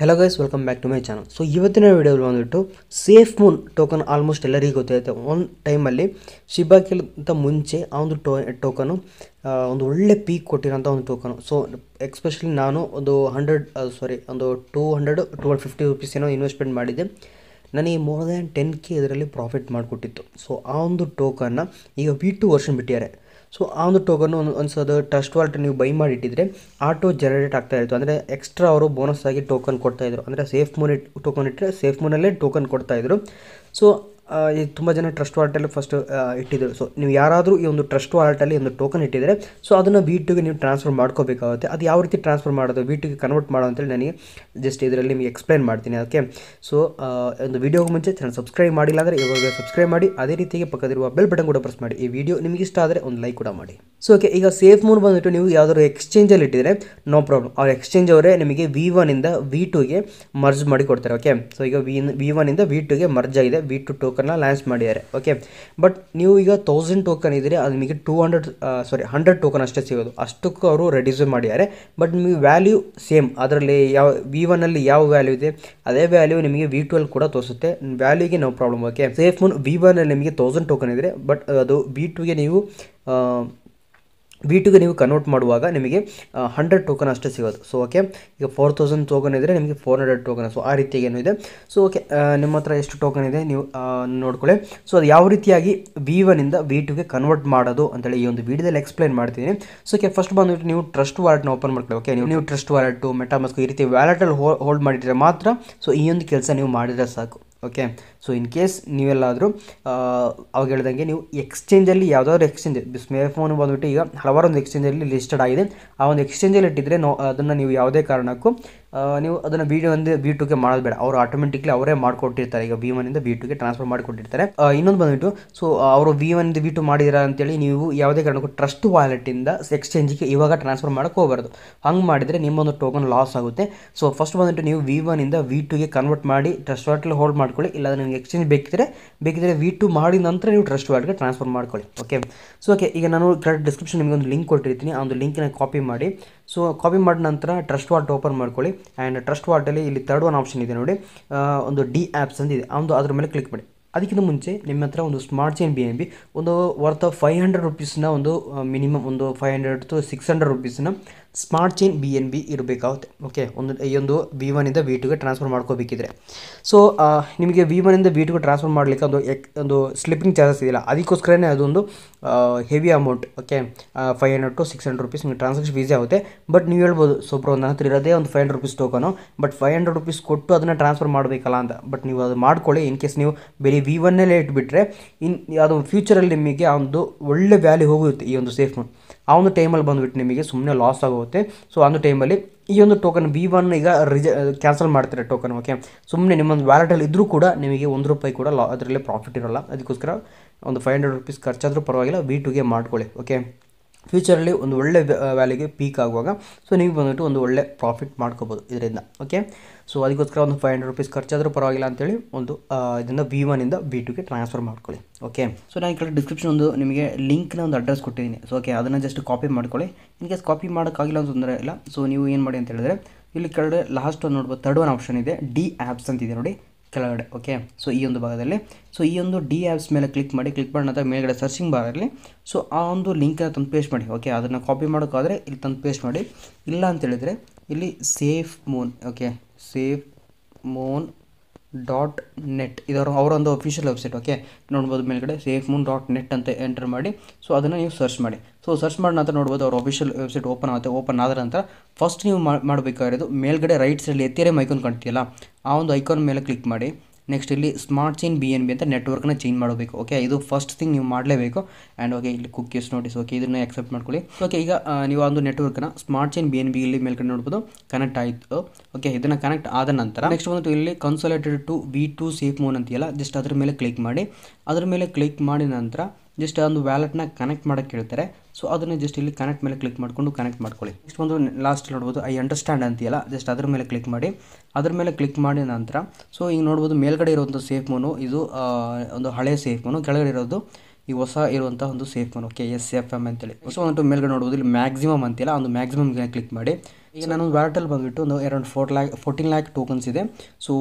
hello guys welcome back to my channel so ಇವತ್ತಿನ ವಿಡಿಯೋದಲ್ಲಿ ಬಂದುಬಿಟ್ಟು ಸೇಫ್ ಮೂನ್ ಟೋಕನ್ ಆಲ್ಮೋಸ್ಟ್ ಎಲ್ಲರಿಗೂ ಗೊತ್ತಿರುತ್ತೆ ಒಂದು ಟೈಮಲ್ಲಿ ಶಿಬಾಕಿಂತ ಮುಂಚೆ ಆ ಒಂದು ಟೋ ಟೋಕನು ಒಂದು ಒಳ್ಳೆ ಪೀಕ್ ಕೊಟ್ಟಿರೋಂಥ ಒಂದು ಟೋಕನು ಸೊ ಎಕ್ಸ್ಪೆಷಲಿ ನಾನು ಒಂದು ಹಂಡ್ರೆಡ್ ಸಾರಿ ಒಂದು two hundred to and fifty rupees ಏನೋ ಇನ್ವೆಸ್ಟ್ಮೆಂಟ್ ಮಾಡಿದ್ದೆ ನನಗೆ ಮೋರ್ ದ್ಯಾನ್ ಟೆನ್ ಕೆ ಇದರಲ್ಲಿ ಪ್ರಾಫಿಟ್ ಮಾಡಿಕೊಟ್ಟಿತ್ತು ಸೊ ಆ ಒಂದು ಟೋಕನ್ನ ಈಗ ಬಿ ಟು ವರ್ಷನ್ ಬಿಟ್ಟಿದ್ದಾರೆ ಸೊ ಆ ಒಂದು ಟೋಕನ್ನು ಒಂದು ಒಂದು ಟ್ರಸ್ಟ್ ವಾಲ್ಟ್ ನೀವು ಬೈ ಮಾಡಿಟ್ಟಿದ್ರೆ ಆಟೋ ಜನರೇಟ್ ಆಗ್ತಾ ಇತ್ತು ಅಂದರೆ ಎಕ್ಸ್ಟ್ರಾ ಅವರು ಬೋನಸ್ ಆಗಿ ಟೋಕನ್ ಕೊಡ್ತಾಯಿದ್ರು ಅಂದರೆ ಸೇಫ್ ಮೂನಿ ಟೋಕನ್ ಇಟ್ಟರೆ ಸೇಫ್ ಮೋನಲ್ಲೇ ಟೋಕನ್ ಕೊಡ್ತಾಯಿದ್ರು ಸೊ ಈ ತುಂಬ ಜನ ಟ್ರಸ್ಟ್ ವಾಲೆಟಲ್ಲಿ ಫಸ್ಟ್ ಇಟ್ಟಿದ್ದರು ಸೊ ನೀವು ಯಾರಾದರೂ ಈ ಒಂದು ಟ್ರಸ್ಟ್ ವಾಲೆಟಲ್ಲಿ ಒಂದು ಟೋಕನ್ ಇಟ್ಟಿದ್ದರೆ ಸೊ ಅದನ್ನು ವಿ ಟುಗೆ ನೀವು ಟ್ರಾನ್ಸ್ಫರ್ ಮಾಡ್ಕೋಬೇಕಾಗುತ್ತೆ ಅದು ಯಾವ ರೀತಿ ಟ್ರಾನ್ಸ್ಫರ್ ಮಾಡೋದು ವಿ ಟುಗೆ ಕನ್ವರ್ಟ್ ಮಾಡೋ ಅಂತೇಳಿ ನನಗೆ ಜಸ್ಟ್ ಇದರಲ್ಲಿ ನಿಮಗೆ ಎಕ್ಸ್ಪ್ಲೈನ್ ಮಾಡ್ತೀನಿ ಅದಕ್ಕೆ ಸೊ ಒಂದು ವಿಡಿಯೋಗೆ ಮುಂಚೆ ಚಾನಲ್ ಸಬ್ಸ್ಕ್ರೈಬ್ ಮಾಡಿಲ್ಲ ಅಂದರೆ ಇವಾಗ ಸಬ್ಸ್ಕ್ರೈಬ್ ಮಾಡಿ ಅದೇ ರೀತಿಗೆ ಪಕ್ಕದಿರುವ ಬೆಲ್ ಬಟನ್ ಕೂಡ ಪ್ರೆಸ್ ಮಾಡಿ ಈ ವಿಡಿಯೋ ನಿಮಗೆ ಇಷ್ಟ ಆದರೆ ಒಂದು ಲೈಕ್ ಕೂಡ ಮಾಡಿ ಸೊ ಓಕೆ ಈಗ ಸೇಫ್ ಮೂನ್ ಬಂದುಬಿಟ್ಟು ನೀವು ಯಾವುದಾದ್ರು ಎಕ್ಸ್ಚೇಂಜಲ್ಲಿ ಇಟ್ಟಿದ್ರೆ ನೋ ಪ್ರಾಬ್ಲಮ್ ಅವ್ರ ಎಕ್ಸ್ಚೇಂಜ್ ಅವರೇ ನಿಮಗೆ ವಿ ಒನಿಂದ ವಿ ಟುಗೆ ಮರ್ಜ್ ಮಾಡಿ ಕೊಡ್ತಾರೆ ಓಕೆ ಸೊ ಈಗ ವಿ ವಿ ಒನಿಂದ ವಿ ಟುಗೆ ಮರ್ಜ್ ಆಗಿದೆ ವಿ ಟು ಟು ಟೋಕನ್ನ ಲ್ಯಾಂಚ್ ಮಾಡಿದ್ದಾರೆ ಓಕೆ ಬಟ್ ನೀವು ಈಗ ತೌಸಂಡ್ ಟೋಕನ್ ಇದ್ದರೆ ಅದು ನಿಮಗೆ two hundred sorry hundred token ಅಷ್ಟೇ ಸಿಗೋದು ಅಷ್ಟಕ್ಕೂ ಅವರು ರೆಡ್ಯೂಸ್ ಮಾಡಿದ್ದಾರೆ ಬಟ್ ನಿಮಗೆ ವ್ಯಾಲ್ಯೂ ಸೇಮ್ ಅದರಲ್ಲಿ ಯಾವ ವಿ ಒನ್ನಲ್ಲಿ ಯಾವ ವ್ಯಾಲ್ಯೂ ಇದೆ ಅದೇ ವ್ಯಾಲ್ಯೂ ನಿಮಗೆ ವಿ ಟ್ವೆಲ್ ಕೂಡ ತೋರಿಸುತ್ತೆ ವ್ಯಾಲ್ಯೂಗೆ no problem okay SafeMoon V ಒನ್ನಲ್ಲಿ ನಿಮಗೆ ತೌಸಂಡ್ ಟೋಕನ್ ಇದ್ದರೆ ಬಟ್ ಅದು ವಿ ಟೂಗೆ ನೀವು ವಿ ಟುಗೆ ನೀವು ಕನ್ವರ್ಟ್ ಮಾಡುವಾಗ ನಿಮಗೆ ಹಂಡ್ರೆಡ್ ಟೋಕನ್ ಅಷ್ಟೇ ಸಿಗೋದು ಸೊ ಓಕೆ ಈಗ ಫೋರ್ ತೌಸಂಡ್ ಟೋಕನ್ ಇದ್ದರೆ ನಿಮಗೆ ಫೋರ್ ಹಂಡ್ರೆಡ್ ಟೋಕನ್ ಸೊ ಆ ರೀತಿಯಾಗಿ ಏನು ಇದೆ ಸೊ ಓಕೆ ನಿಮ್ಮ ಹತ್ರ ಎಷ್ಟು ಟೋಕನ್ ಇದೆ ನೀವು ನೋಡ್ಕೊಳ್ಳಿ ಸೊ ಅದು ಯಾವ ರೀತಿಯಾಗಿ ವಿ ಒನಿಂದ ವಿ ಟುಗೆ ಕನ್ವರ್ಟ್ ಮಾಡೋದು ಅಂತೇಳಿ ಈ ಒಂದು ವೀಡಿಯೋದಲ್ಲಿ ಎಕ್ಸ್ಪ್ಲೈನ್ ಮಾಡ್ತೀನಿ ಸೊ ಓಕೆ ಫಸ್ಟ್ ಬಂದುಬಿಟ್ಟು ನೀವು ಟ್ರಸ್ಟ್ ವಾಲೆಟ್ನ ಓಪನ್ ಮಾಡ್ಕೊಳ್ಳಿ ಓಕೆ ನೀವು ನೀವು ಟ್ರಸ್ಟ್ ಟು ಮೆಟಾಮಸ್ಕು ಈ ರೀತಿ ವ್ಯಾಲೆಟಲ್ಲಿ ಹೋಲ್ಡ್ ಮಾಡಿದರೆ ಮಾತ್ರ ಸೊ ಈ ಒಂದು ಕೆಲಸ ನೀವು ಮಾಡಿದರೆ ಸಾಕು ಓಕೆ ಸೊ ಇನ್ ಕೇಸ್ ನೀವೆಲ್ಲಾದರೂ ಅವಾಗ ಹೇಳ್ದಂಗೆ ನೀವು ಎಕ್ಸ್ಚೇಂಜಲ್ಲಿ ಯಾವುದಾದ್ರು ಎಕ್ಸ್ಚೇಂಜ್ ಸ್ಮೇ ಫೋನ್ ಬಂದುಬಿಟ್ಟು ಈಗ ಹಲವಾರು ಒಂದು ಎಕ್ಸ್ಚೇಂಜಲ್ಲಿ ಲಿಸ್ಟೆಡ್ ಆಗಿದೆ ಆ ಒಂದು ಎಕ್ಸ್ಚೇಂಜಲ್ಲಿ ಇಟ್ಟಿದ್ರೆ ನೋ ಅದನ್ನು ನೀವು ಯಾವುದೇ ಕಾರಣಕ್ಕೂ ನೀವು ಅದನ್ನು ಬಿ ಒಂದು ಬಿ ಟುಗೆ ಮಾಡೋದು ಅವರು ಆಟೋಮೆಟಿಕ್ಲಿ ಅವರೇ ಮಾಡಿಕೊಟ್ಟಿರ್ತಾರೆ ಈಗ ಬಿ ಒನಿಂದ ಬಿ ಟುಗೆ ಟ್ರಾನ್ಸ್ಫರ್ ಮಾಡಿಕೊಟ್ಟಿರ್ತಾರೆ ಇನ್ನೊಂದು ಬಂದುಬಿಟ್ಟು ಸೊ ಅವರು ವಿ ಒನ್ ಬಿ ಟು ಮಾಡಿದಿರಾ ಅಂತೇಳಿ ನೀವು ಯಾವುದೇ ಕಾರಣಕ್ಕೂ ಟ್ರಸ್ಟ್ ವ್ಯಾಲೆಟಿಂದ ಎಕ್ಸ್ಚೇಂಜಿಗೆ ಇವಾಗ ಟ್ರಾನ್ಸ್ಫರ್ ಮಾಡಕ್ಕೆ ಹೋಗಬಾರ್ದು ಹಂಗೆ ಮಾಡಿದರೆ ನಿಮ್ಮೊಂದು ಟೋಕನ್ ಲಾಸ್ ಆಗುತ್ತೆ ಸೊ ಫಸ್ಟ್ ಬಂದ್ಬಿಟ್ಟು ನೀವು ವಿ ಇಂದ ವಿ ಟುಗೆ ಕನ್ವರ್ಟ್ ಮಾಡಿ ಟ್ರಸ್ಟ್ ವ್ಯಾಲೆಟಲ್ಲಿ ಹೋಲ್ಡ್ ಮಾಡ್ಕೊಳ್ಳಿ ಇಲ್ಲ ನಿಮಗೆ ನಿಮಗೆ ಎಕ್ಸ್ಚೇಂಜ್ ಬೇಕಿದ್ರೆ ಬೇಕಿದ್ರೆ ವಿ ಟು ಮಾಡಿದ ನಂತರ ನೀವು ಟ್ರಸ್ಟ್ ವಾರ್ಡ್ಗೆ ಟ್ರಾನ್ಸ್ಫರ್ ಮಾಡ್ಕೊಳ್ಳಿ ಓಕೆ ಸೊ ಓಕೆ ಈಗ ನಾನು ಕರೆಕ್ಟ್ ಡಿಸ್ಕ್ರಿಪ್ಷನ್ ನಿಮಗೆ ಒಂದು ಲಿಂಕ್ ಕೊಟ್ಟಿರ್ತೀನಿ ಆ ಒಂದು ಲಿಂಕ್ನ ಕಾಪಿ ಮಾಡಿ ಸೊ ಕಾಪಿ ಮಾಡಿದ ನಂತರ ಟ್ರಸ್ಟ್ ವಾರ್ಡ್ ಓಪನ್ ಮಾಡ್ಕೊಳ್ಳಿ ಆ್ಯಂಡ್ ಟ್ರಸ್ಟ್ ವಾರ್ಡಲ್ಲಿ ಇಲ್ಲಿ ತರ್ಡ್ ಒನ್ ಆಪ್ಷನ್ ಇದೆ ನೋಡಿ ಒಂದು ಡಿ ಆ್ಯಪ್ಸ್ ಅಂತ ಇದೆ ಒಂದು ಅದ್ರ ಮೇಲೆ ಕ್ಲಿಕ್ ಮಾಡಿ ಅದಕ್ಕಿಂತ ಮುಂಚೆ ನಿಮ್ಮ ಹತ್ರ ಒಂದು smart chain B N B ಒಂದು ವರ್ತ್ ಫೈವ್ ಹಂಡ್ರೆಡ್ ರುಪೀಸ್ನ ಒಂದು ಮಿನಿಮಮ್ ಒಂದು five hundred to six hundred ರುಪೀಸ್ನ smart chain B N B ಇರಬೇಕಾಗುತ್ತೆ ಓಕೆ ಒಂದು ಈ ಒಂದು ವಿ ವನಿಂದ ವಿ ಟುಗೆ ಟ್ರಾನ್ಸ್ಫರ್ ಮಾಡ್ಕೋಬೇಕಿದ್ರೆ ಸೊ ನಿಮಗೆ ವಿ ಒನಿಂದ ವಿ ಟುಗೆ ಟ್ರಾನ್ಸ್ಫರ್ ಮಾಡಲಿಕ್ಕೆ ಒಂದು ಎಕ್ ಒಂದು ಸ್ಲಿಪ್ಪಿಂಗ್ ಚಾರ್ಜಸ್ ಇದೆಯಲ್ಲ ಅದಕ್ಕೋಸ್ಕರನೇ ಅದೊಂದು heavy amount okay five hundred to six hundred rupees ನಿಮಗೆ ಟ್ರಾನ್ಸಾಕ್ಷನ್ ಈಸಿ ಆಗುತ್ತೆ ಬಟ್ ನೀವು ಹೇಳ್ಬೋದು ಸೊ ಬ್ರೋ ನನ್ನ ಹತ್ರ ಇರೋದೇ ಒಂದು five hundred rupees token but five hundred rupees ಕೊಟ್ಟು ಅದನ್ನು ಟ್ರಾನ್ಸ್ಫರ್ ಮಾಡಬೇಕಲ್ಲ ಅಂತ ಬಟ್ ನೀವು ಅದು ಮಾಡ್ಕೊಳ್ಳಿ ಇನ್ ಕೇಸ್ ನೀವು ಬರೀ ವಿ ಒನ್ನಲ್ಲೇ ಇಟ್ಬಿಟ್ರೆ ಇನ್ ಅದು ಫ್ಯೂಚರಲ್ಲಿ ನಿಮಗೆ ಒಂದು ಒಳ್ಳೆ ವ್ಯಾಲ್ಯೂ ಹೋಗುತ್ತೆ ಈ ಒಂದು ಸೇಫ್ ಆ ಒಂದು ಟೈಮಲ್ಲಿ ಬಂದುಬಿಟ್ಟು ನಿಮಗೆ ಸುಮ್ಮನೆ ಲಾಸ್ ಆಗೋದು ಆಗುತ್ತೆ ಸೊ ಒಂದು ಟೈಮಲ್ಲಿ ಈ ಒಂದು ಟೋಕನ್ ಬಿ ಒನ್ ಈಗ ರಿಜ ಕ್ಯಾನ್ಸಲ್ ಮಾಡ್ತಾರೆ ಟೋಕನ್ ಓಕೆ ಸುಮ್ಮನೆ ನಿಮ್ಮೊಂದು ವ್ಯಾಲೆಟಲ್ಲಿ ಇದ್ದರೂ ಕೂಡ ನಿಮಗೆ ಒಂದು ರೂಪಾಯಿ ಕೂಡ ಲಾ ಅದರಲ್ಲಿ ಪ್ರಾಫಿಟ್ ಇರೋಲ್ಲ ಅದಕ್ಕೋಸ್ಕರ ಒಂದು ಫೈವ್ ಹಂಡ್ರೆಡ್ ರುಪೀಸ್ ಖರ್ಚಾದರೂ ಪರವಾಗಿಲ್ಲ ವಿ ಟುಗೆ ಮಾಡ್ಕೊಳ್ಳಿ ಓಕೆ ಫ್ಯೂಚರಲ್ಲಿ ಒಂದು ಒಳ್ಳೆ ವ್ಯಾಲ್ಯೂಗೆ ಪೀಕ್ ಆಗುವಾಗ ಸೊ ನೀವು ಬಂದುಬಿಟ್ಟು ಒಂದು ಒಳ್ಳೆ ಪ್ರಾಫಿಟ್ ಮಾಡ್ಕೋಬೋದು ಇದರಿಂದ ಓಕೆ ಸೊ ಅದಕ್ಕೋಸ್ಕರ ಒಂದು ಫೈವ್ ಹಂಡ್ರೆಡ್ ರುಪೀಸ್ ಖರ್ಚಾದರೂ ಪರವಾಗಿಲ್ಲ ಅಂತೇಳಿ ಒಂದು ಇದನ್ನ ವಿ ಒನಿಂದ ಬಿ ಟುಗೆ ಟ್ರಾನ್ಸ್ಫರ್ ಮಾಡ್ಕೊಳ್ಳಿ ಓಕೆ ಸೊ ನಾನು ಈ ಡಿಸ್ಕ್ರಿಪ್ಷನ್ ಒಂದು ನಿಮಗೆ ಲಿಂಕ್ನ ಒಂದು ಅಡ್ರೆಸ್ ಕೊಟ್ಟಿದ್ದೀನಿ ಸೊ ಓಕೆ ಅದನ್ನು ಜಸ್ಟ್ ಕಾಪಿ ಮಾಡ್ಕೊಳ್ಳಿ ಇನ್ ಕೇಸ್ ಕಾಪಿ ಮಾಡೋಕ್ಕಾಗಿಲ್ಲ ಅಂತ ತೊಂದರೆ ಇಲ್ಲ ಸೊ ನೀವು ಏನು ಮಾಡಿ ಅಂತ ಹೇಳಿದ್ರೆ ಇಲ್ಲಿ ಕಡೆ ಲಾಸ್ಟ್ ನೋಡ್ಬೋದು ತರ್ಡ್ ಒನ್ ಆಪ್ಷನ್ ಇದೆ ಡಿ ಆ್ಯಪ್ಸ್ ಅಂತಿದೆ ನೋಡಿ ಕೆಳಗಡೆ ಓಕೆ ಸೊ ಈ ಒಂದು ಭಾಗದಲ್ಲಿ ಸೊ ಈ ಒಂದು ಡಿ ಆ್ಯಪ್ಸ್ ಮೇಲೆ ಕ್ಲಿಕ್ ಮಾಡಿ ಕ್ಲಿಕ್ ಮಾಡಿದಾಗ ಮೇಲ್ಗಡೆ ಸರ್ಚಿಂಗ್ ಬಾರಲ್ಲಿ ಸೊ ಆ ಒಂದು ಲಿಂಕನ್ನು ತಂದು ಪೇಸ್ಟ್ ಮಾಡಿ ಓಕೆ ಅದನ್ನು ಕಾಪಿ ಮಾಡೋಕ್ಕಾದರೆ ಇಲ್ಲಿ ತಂದು ಪೇಸ್ಟ್ ಮಾಡಿ ಇಲ್ಲ ಅಂತೇಳಿದರೆ ಇಲ್ಲಿ SafeMoon okay SafeMoon dot net ಇದರ ಅವರೊಂದು ಅಫಿಷಿಯಲ್ ವೆಬ್ಸೈಟ್ ಓಕೆ ನೋಡ್ಬೋದು ಮೇಲ್ಗಡೆ ಸೇಫ್ ಮೂನ್ ಡಾಟ್ ನೆಟ್ ಅಂತ ಎಂಟರ್ ಮಾಡಿ ಸೊ ಅದನ್ನು ನೀವು ಸರ್ಚ್ ಮಾಡಿ ಸೊ ಸರ್ಚ್ ಮಾಡಿದ ನಂತರ ನೋಡ್ಬೋದು ಅವ್ರ ಅಫಿಷಿಯಲ್ ವೆಬ್ಸೈಟ್ ಓಪನ್ ಆಗುತ್ತೆ ಓಪನ್ ಆದ ನಂತರ ಫಸ್ಟ್ ನೀವು ಮಾಡಬೇಕಾಗಿರೋದು ಮೇಲ್ಗಡೆ ರೈಟ್ ಸೈಡಲ್ಲಿ ಎತ್ತಿರೇ ಮೈಕೋನ್ ಕಾಣ್ತೀಯಲ್ಲ ಆ ಒಂದು ಐಕಾನ್ ಮೇಲೆ ಕ್ಲಿಕ್ ಮಾಡಿ ನೆಕ್ಸ್ಟ್ ಇಲ್ಲಿ smart chain B N B ಅಂತ ನೆಟ್ವರ್ಕ್ನ ಚೇಂಜ್ ಮಾಡಬೇಕು ಓಕೆ ಇದು ಫಸ್ಟ್ ಥಿಂಗ್ ನೀವು ಮಾಡಲೇಬೇಕು ಆ್ಯಂಡ್ ಓಕೆ ಇಲ್ಲಿ ಕುಕ್ಕೀಸ್ ನೋಟಿಸ್ ಓಕೆ ಇದನ್ನು ಆಕ್ಸೆಪ್ಟ್ ಮಾಡ್ಕೊಳ್ಳಿ ಓಕೆ ಈಗ ನೀವು ಒಂದು ನೆಟ್ವರ್ಕ್ನ smart chain B N B ಇಲ್ಲಿ ಮೇಲ್ಕಡೆ ನೋಡ್ಬೋದು ಕನೆಕ್ಟ್ ಆಯಿತು ಓಕೆ ಇದನ್ನು ಕನೆಕ್ಟ್ ಆದ ನಂತರ ನೆಕ್ಸ್ಟ್ ಬಂದು ಇಲ್ಲಿ consolidated to V two SafeMoon ಅಂತೀಯಲ್ಲ ಜಸ್ಟ್ ಅದ್ರ ಮೇಲೆ ಕ್ಲಿಕ್ ಮಾಡಿ ಅದ್ರ ಮೇಲೆ ಕ್ಲಿಕ್ ಮಾಡಿದ ನಂತರ ಜಸ್ಟ್ ಒಂದು ವ್ಯಾಲೆಟ್ನ ಕನೆಕ್ಟ್ ಮಾಡೋಕ್ಕೆ ಹೇಳ್ತಾರೆ ಸೊ ಅದನ್ನು ಜಸ್ಟ್ ಇಲ್ಲಿ ಕನೆಕ್ಟ್ ಮೇಲೆ ಕ್ಲಿಕ್ ಮಾಡಿಕೊಂಡು ಕನೆಕ್ಟ್ ಮಾಡ್ಕೊಳ್ಳಿ ನೆಕ್ಸ್ಟ್ ಒಂದು ಲಾಸ್ಟ್ ನೋಡ್ಬೋದು ಐ ಅಂಡರ್ಸ್ಟ್ಯಾಂಡ್ ಅಂತೀಯಲ್ಲ ಜಸ್ಟ್ ಅದ್ರ ಮೇಲೆ ಕ್ಲಿಕ್ ಮಾಡಿ ಅದ್ರ ಮೇಲೆ ಕ್ಲಿಕ್ ಮಾಡಿದ ನಂತರ ಸೊ ಈಗ ನೋಡ್ಬೋದು ಮೇಲ್ಗಡೆ ಇರುವಂಥ ಸೇಫ್ ಮೋನು ಇದು ಒಂದು ಹಳೆ ಸೇಫ್ ಮೋನು ಕೆಳಗಡೆ ಇರೋದು ಈ ಹೊಸ ಇರುವಂಥ ಒಂದು SafeMoon K S F M ಅಂತೇಳಿ ಸೊ ಒಂದು ಮೇಲ್ಗಡೆ ನೋಡ್ಬೋದು ಇಲ್ಲಿ ಮ್ಯಾಕ್ಸಿಮಮ್ ಅಂತಿಲ್ಲ ಒಂದು ಮ್ಯಾಕ್ಸಿಮಮ್ಗೆ ಕ್ಲಿಕ್ ಮಾಡಿ ಈಗ ನಾನೊಂದು ವ್ಯಾಲೆಟಲ್ಲಿ ಬಂದುಬಿಟ್ಟು ಒಂದು around four lakh fourteen lakh tokens ಇದೆ ಸೊ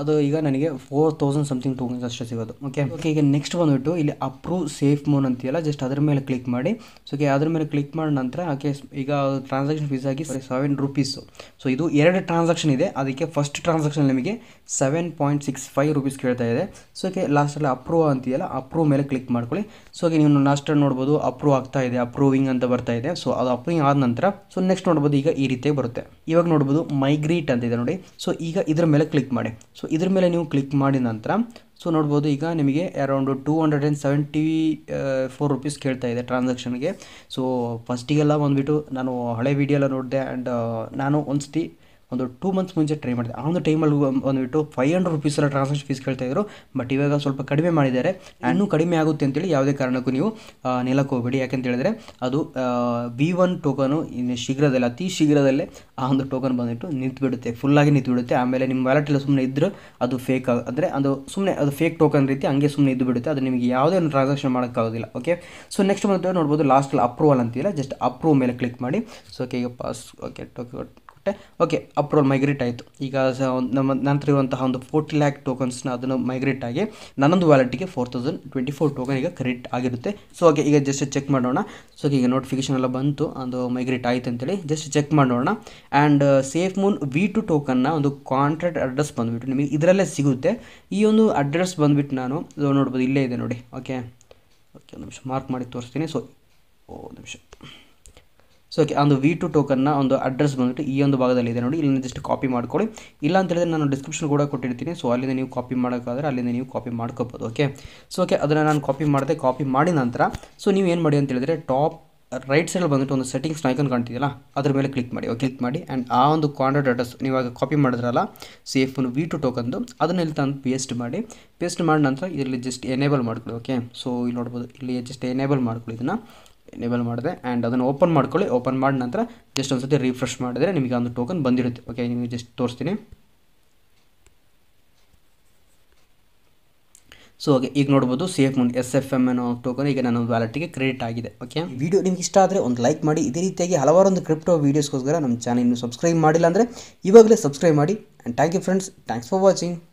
ಅದು ಈಗ ನನಗೆ ಫೋರ್ ತೌಸಂಡ್ ಸಮಥಿಂಗ್ ಟೋಕನ್ಸ್ ಅಷ್ಟೇ ಸಿಗೋದು ಓಕೆ ಓಕೆ ಈಗ ನೆಕ್ಸ್ಟ್ ಬಂದುಬಿಟ್ಟು ಇಲ್ಲಿ ಅಪ್ರೂವ್ ಸೇಫ್ ಮೋನ್ ಅಂತೀಯಲ್ಲ ಜಸ್ಟ್ ಅದ್ರ ಮೇಲೆ ಕ್ಲಿಕ್ ಮಾಡಿ ಸೊ ಓಕೆ ಅದ್ರ ಮೇಲೆ ಕ್ಲಿಕ್ ಮಾಡಿದ ನಂತರ ಓಕೆ ಈಗ ಟ್ರಾನ್ಸಾಕ್ಷನ್ ಫೀಸ್ ಆಗಿ ಸರಿ ಸೆವೆನ್ ರುಪೀಸು ಸೊ ಇದು ಎರಡು ಟ್ರಾನ್ಸಾಕ್ಷನ್ ಇದೆ ಅದಕ್ಕೆ ಫಸ್ಟ್ ಟ್ರಾನ್ಸಾಕ್ಷನ್ ನಿಮಗೆ seven point six five rupees ಕೇಳ್ತಾ ಇದೆ ಸೊ ಓಕೆ ಲಾಸ್ಟಲ್ಲಿ ಅಪ್ರೂವ್ ಅಂತೀಯಲ್ಲ ಅಪ್ರೂವ್ ಮೇಲೆ ಕ್ಲಿಕ್ ಮಾಡ್ಕೊಳ್ಳಿ ಸೊ ಓಕೆ ನೀವು ಲಾಸ್ಟಲ್ಲಿ ನೋಡ್ಬೋದು ಅಪ್ರೂವ್ ಆಗ್ತಾ ಇದೆ ಅಪ್ರೂವಿಂಗ್ ಅಂತ ಬರ್ತಾ ಇದೆ ಸೊ ಅದು ಅಪ್ರೂವಿಂಗ್ ಆದ ನಂತರ ಸೊ ನೆಕ್ಸ್ಟ್ ನೋಡ್ಬೋದು ಈಗ ಈ ರೀತಿಯಾಗಿ ಬರುತ್ತೆ ಇವಾಗ ನೋಡ್ಬೋದು ಮೈಗ್ರೇಟ್ ಅಂತ ಇದೆ ನೋಡಿ ಸೊ ಈಗ ಇದ್ರ ಮೇಲೆ ಕ್ಲಿಕ್ ಮಾಡಿ ಸೊ ಇದ್ರ ಮೇಲೆ ನೀವು ಕ್ಲಿಕ್ ಮಾಡಿದ ನಂತರ ಸೊ ನೋಡ್ಬೋದು ಈಗ ನಿಮಗೆ around two hundred and seventy four rupees ಕೇಳ್ತಾ ಇದೆ ಟ್ರಾನ್ಸಾಕ್ಷನ್ಗೆ ಸೊ ಫಸ್ಟಿಗೆಲ್ಲ ಬಂದುಬಿಟ್ಟು ನಾನು ಹಳೆ ವಿಡಿಯೋ ಎಲ್ಲ ನೋಡಿದೆ ಆ್ಯಂಡ್ uh, ನಾನು ಒಂದು ಒಂದು ಟೂ ಮಂತ್ಸ್ ಮುಂಚೆ ಟ್ರೈ ಮಾಡಿದೆ ಆ ಒಂದು ಟೈಮಲ್ಲಿ ಬಂದುಬಿಟ್ಟು five hundred rupees transaction fees ಕೇಳ್ತಾ ಇದ್ರು ಬಟ್ ಇವಾಗ ಸ್ವಲ್ಪ ಕಡಿಮೆ ಮಾಡಿದ್ದಾರೆ ಇನ್ನೂ ಕಡಿಮೆ ಆಗುತ್ತೆ ಅಂತೇಳಿ ಯಾವುದೇ ಕಾರಣಕ್ಕೂ ನೀವು ನೆಲಕ್ಕೆ ಹೋಗಬೇಡಿ ಯಾಕೆಂತ ಹೇಳಿದ್ರೆ ಅದು ವಿ ಒನ್ ಟೋಕನು ಇನ್ನು ಶೀಘ್ರದಲ್ಲಿ ಅತಿ ಶೀಘ್ರದಲ್ಲೇ ಆ ಒಂದು ಟೋಕನ್ ಬಂದುಬಿಟ್ಟು ನಿಂತುಬಿಡುತ್ತೆ ಫುಲ್ಲಾಗಿ ನಿಂತುಬಿಡುತ್ತೆ ಆಮೇಲೆ ನಿಮ್ಮ ವ್ಯಾಲೆಟಲ್ಲಿ ಸುಮ್ಮನೆ ಇದ್ದರೆ ಅದು ಫೇಕ್ ಅಂದರೆ ಅದು ಸುಮ್ಮನೆ ಅದು ಫೇಕ್ ಟೋಕನ್ ರೀತಿ ಹಂಗೆ ಸುಮ್ಮನೆ ಇದ್ದು ಬಿಡುತ್ತೆ ಅದು ನಿಮಗೆ ಯಾವುದೇ ಒಂದು ಟ್ರಾನ್ಸಾಕ್ಷನ್ ಮಾಡೋಕ್ಕಾಗೋದಿಲ್ಲ ಓಕೆ ಸೊ ನೆಕ್ಸ್ಟ್ ಬಂದು ನೋಡ್ಬೋದು ಲಾಸ್ಟಲ್ಲಿ ಅಪ್ರೂವಲ್ ಅಂತಿಲ್ಲ ಜಸ್ಟ್ ಅಪ್ರೂವ್ ಮೇಲೆ ಕ್ಲಿಕ್ ಮಾಡಿ ಸೊ ಓಕೆ ಈಗ ಪಾಸ್ ಓಕೆ ಟೋಕೆ ಓಕೆ ಅಪ್ರೂವಲ್ ಮೈಗ್ರೇಟ್ ಆಯಿತು ಈಗ ನಮ್ಮ ನಂತರ ಇರುವಂತಹ ಒಂದು ಫೋರ್ಟಿ ಲ್ಯಾಕ್ ಟೋಕನ್ಸ್ನ ಅದನ್ನು ಮೈಗ್ರೇಟ್ ಆಗಿ ನನ್ನೊಂದು ವ್ಯಾಲೆಟ್ಗೆ four thousand twenty four token ಈಗ ಕ್ರೆಡಿಟ್ ಆಗಿರುತ್ತೆ ಸೊ ಓಕೆ ಈಗ ಜಸ್ಟ್ ಚೆಕ್ ಮಾಡೋಣ ಸೊ ಈಗ ನೋಟಿಫಿಕೇಶನ್ ಎಲ್ಲ ಬಂತು ಅದು ಮೈಗ್ರೇಟ್ ಆಯಿತು ಅಂತೇಳಿ ಜಸ್ಟ್ ಚೆಕ್ ಮಾಡೋಣ and SafeMoon V two ಟೋಕನ್ನ ಒಂದು ಕಾಂಟ್ರಾಕ್ಟ್ ಅಡ್ರೆಸ್ ಬಂದುಬಿಟ್ಟು ನಿಮಗೆ ಇದರಲ್ಲೇ ಸಿಗುತ್ತೆ ಈ ಒಂದು ಅಡ್ರೆಸ್ ಬಂದುಬಿಟ್ಟು ನಾನು ನೋಡ್ಬೋದು ಇಲ್ಲೇ ಇದೆ ನೋಡಿ ಓಕೆ ಓಕೆ ಒಂದು ನಿಮಿಷ ಮಾರ್ಕ್ ಮಾಡಿ ತೋರಿಸ್ತೀನಿ ಸೊ ಓ ನಿಮಿಷ ಸೊ ಓಕೆ ಒಂದು ವಿ ಟು ಟೋಕನ್ನ ಒಂದು ಅಡ್ರೆಸ್ ಬಂದ್ಬಿಟ್ಟು ಈ ಒಂದು ಭಾಗದಲ್ಲಿ ಇದೆ ನೋಡಿ ಇಲ್ಲಿಂದ ಜಸ್ಟ್ ಕಾಪಿ ಮಾಡ್ಕೊಳ್ಳಿ ಇಲ್ಲ ಅಂತ ಹೇಳಿದ್ರೆ ನಾನು ಡಿಸ್ಕ್ರಿಪ್ಷನ್ ಕೂಡ ಕೊಟ್ಟಿರ್ತೀನಿ ಸೊ ಅಲ್ಲಿಂದ ನೀವು ಕಾಪಿ ಮಾಡೋಕ್ಕಾದ್ರೆ ಅಲ್ಲಿಂದ ನೀವು ಕಾಪಿ ಮಾಡ್ಕೋಬೋದು ಓಕೆ ಸೊ ಓಕೆ ಅದನ್ನು ನಾನು ಕಾಪಿ ಮಾಡಿದೆ ಕಾಪಿ ಮಾಡಿದ ನಂತರ ಸೊ ನೀವು ಏನು ಮಾಡಿ ಅಂತ ಹೇಳಿದ್ರೆ ಟಾಪ್ ರೈಟ್ ಸೈಡಲ್ಲಿ ಬಂದ್ಬಿಟ್ಟು ಒಂದು ಸೆಟ್ಟಿಂಗ್ಸ್ ನಾಯ್ಕನ್ ಕಾಣ್ತಿದೆಯಲ್ಲ ಅದ್ರ ಮೇಲೆ ಕ್ಲಿಕ್ ಮಾಡಿ ಓಕೆ ಕ್ಲಿಕ್ ಮಾಡಿ ಆ್ಯಂಡ್ ಆ ಒಂದು ಕಾಂಟ್ರಾಕ್ಟ್ ಅಡ್ರೆಸ್ ಆಗ ಕಾಪಿ ಮಾಡಿದ್ರಲ್ಲ ಸೇಫ್ ವಿ ಟು ಟೋಕನ್ದು ಅದನ್ನೆಲ್ಲಿ ಇಲ್ಲಿ ತಂದು ಪೇಸ್ಟ್ ಮಾಡಿ ಪೇಸ್ಟ್ ಮಾಡಿದ ನಂತರ ಇದರಲ್ಲಿ ಜಸ್ಟ್ ಎನೇಬಲ್ ಮಾಡ್ಕೊಳ್ಳಿ ಓಕೆ ಸೊ ಇಲ್ಲಿ ನೋಡ್ಬೋದು ಇಲ್ಲಿ ಜಸ್ಟ್ ಎನೇಬಲ್ ಮಾಡ್ಕೊಳ್ಳಿ ಇದನ್ನು ಎನೇಬಲ್ ಮಾಡಿದೆ ಆ್ಯಂಡ್ ಅದನ್ನು ಓಪನ್ ಮಾಡ್ಕೊಳ್ಳಿ ಓಪನ್ ಮಾಡಿದ ನಂತರ ಜಸ್ಟ್ ಒಂದು ಸತಿ ರಿಫ್ರೆಶ್ ಮಾಡಿದ್ರೆ ನಿಮಗೆ ಒಂದು ಟೋಕನ್ ಬಂದಿರುತ್ತೆ ಓಕೆ ನಿಮಗೆ ಜಸ್ಟ್ ತೋರಿಸ್ತೀನಿ ಸೊ ಓಕೆ ಈಗ ನೋಡ್ಬೋದು ಸೇಫ್ ಮುಂದೆ ಎಸ್ ಎಫ್ ಎಮ್ ಅನ್ನೋ ಟೋಕನ್ ಈಗ ನನ್ನ ವ್ಯಾಲೆಟ್ಗೆ ಕ್ರೆಡಿಟ್ ಆಗಿದೆ ಓಕೆ ವಿಡಿಯೋ ನಿಮ್ಗೆ ಇಷ್ಟ ಆದರೆ ಒಂದು ಲೈಕ್ ಮಾಡಿ ಇದೇ ರೀತಿಯಾಗಿ ಹಲವಾರು ಒಂದು ಕ್ರಿಪ್ಟೋ ವೀಡಿಯೋಸ್ಗೋಸ್ಕರ ನಮ್ಮ ಚಾನಲ್ ಸಬ್ಸ್ಕ್ರೈಬ್ ಮಾಡಿಲ್ಲ ಅಂದರೆ ಇವಾಗಲೇ ಸಬ್ಸ್ಕ್ರೈಬ್ ಮಾಡಿ and thank you friends thanks for watching